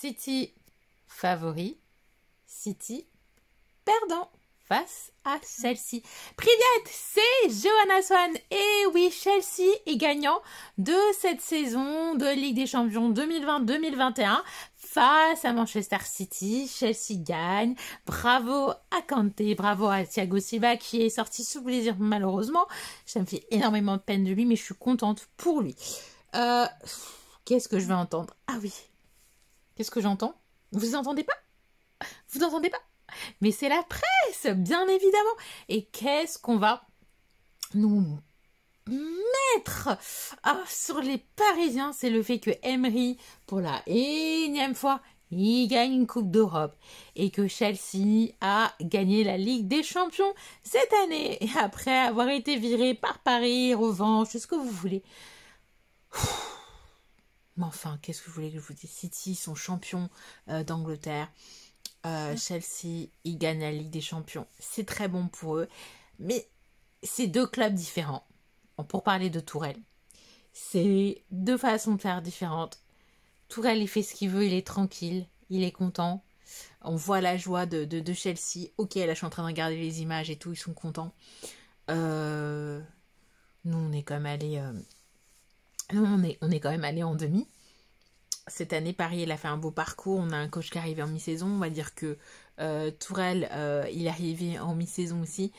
City favori, City perdant face à Chelsea. Priviette, c'est Johanna Swan. Et oui, Chelsea est gagnant de cette saison de Ligue des Champions 2020-2021 face à Manchester City. Chelsea gagne. Bravo à Kanté, bravo à Thiago Silva qui est sorti sous plaisir malheureusement. Ça me fait énormément de peine de lui, mais je suis contente pour lui. Euh, qu'est-ce que je vais entendre Ah oui, Qu'est-ce que j'entends Vous entendez pas Vous n'entendez pas Mais c'est la presse, bien évidemment. Et qu'est-ce qu'on va nous mettre ah, sur les Parisiens C'est le fait que Emery, pour la énième fois, il gagne une Coupe d'Europe et que Chelsea a gagné la Ligue des Champions cette année et après avoir été viré par Paris, revanche, ce que vous voulez. Mais enfin, qu'est-ce que vous voulez que je vous dise City sont champions euh, d'Angleterre. Euh, Chelsea, ils gagnent la Ligue des Champions. C'est très bon pour eux. Mais c'est deux clubs différents. Pour parler de Tourelle, c'est deux façons de faire différentes. Tourelle, il fait ce qu'il veut, il est tranquille, il est content. On voit la joie de, de, Chelsea. Ok, là, je suis en train de regarder les images et tout, ils sont contents. Euh, nous, on est comme allés on est, on est quand même allé en demi. Cette année, Paris, elle a fait un beau parcours. On a un coach qui est arrivé en mi-saison. On va dire que euh, Tourelle, euh, il est arrivé en mi-saison aussi.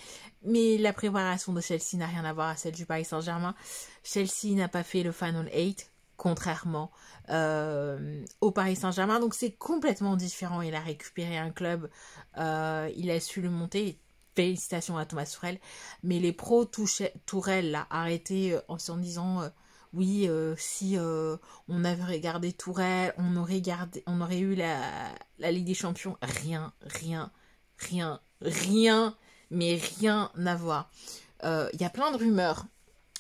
Mais la préparation de Chelsea n'a rien à voir à celle du Paris Saint-Germain. Chelsea n'a pas fait le Final 8, contrairement euh, au Paris Saint-Germain. Donc c'est complètement différent. Il a récupéré un club, il a su le monter. Félicitations à Thomas Tourelle. Mais les pros, Tourelle l'a arrêté en se disant oui, euh, si euh, on avait regardé Tourelle, on aurait, on aurait eu la, Ligue des Champions. Rien, rien, rien, rien, mais rien à voir. Il euh, y a plein de rumeurs.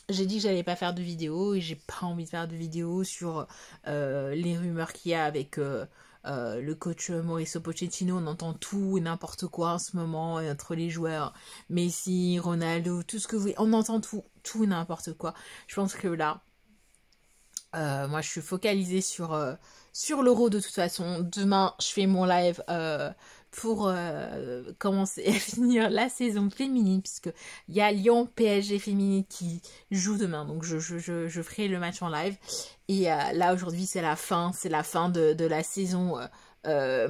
J'ai dit que j'allais pas faire de vidéo et j'ai pas envie de faire de vidéo sur les rumeurs qu'il y a avec le coach Mauricio Pochettino, on entend tout et n'importe quoi en ce moment entre les joueurs, Messi, Ronaldo, tout ce que vous voulez, on entend tout, tout et n'importe quoi. Je pense que là, euh, moi, je suis focalisée sur, euh, sur l'euro de toute façon. Demain, je fais mon live euh, pour commencer à finir la saison féminine, puisque il y a Lyon PSG féminine qui joue demain. Donc, je, je, ferai le match en live. Et là, aujourd'hui, c'est la fin. C'est la fin de, de la saison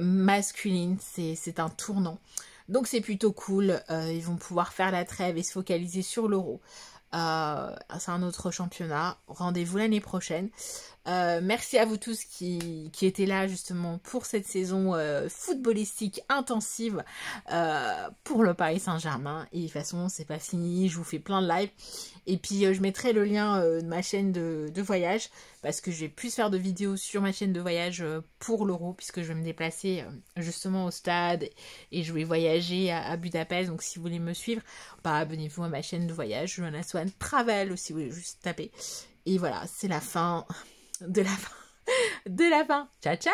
masculine. C'est un tournant. Donc, c'est plutôt cool. ils vont pouvoir faire la trêve et se focaliser sur l'euro. Euh, c'est un autre championnat. Rendez-vous l'année prochaine. Euh, merci à vous tous qui, étaient là justement pour cette saison euh, footballistique intensive pour le Paris Saint-Germain. Et de toute façon, c'est pas fini. Je vous fais plein de lives. Et puis, je mettrai le lien de ma chaîne de, voyage parce que je vais plus faire de vidéos sur ma chaîne de voyage pour l'Euro puisque je vais me déplacer justement au stade et je vais voyager à, Budapest. Donc, si vous voulez me suivre, bah, abonnez-vous à ma chaîne de voyage. Je en assois Travel, aussi, vous voulez juste taper. Et voilà, c'est la fin de la fin. De la fin. Ciao, ciao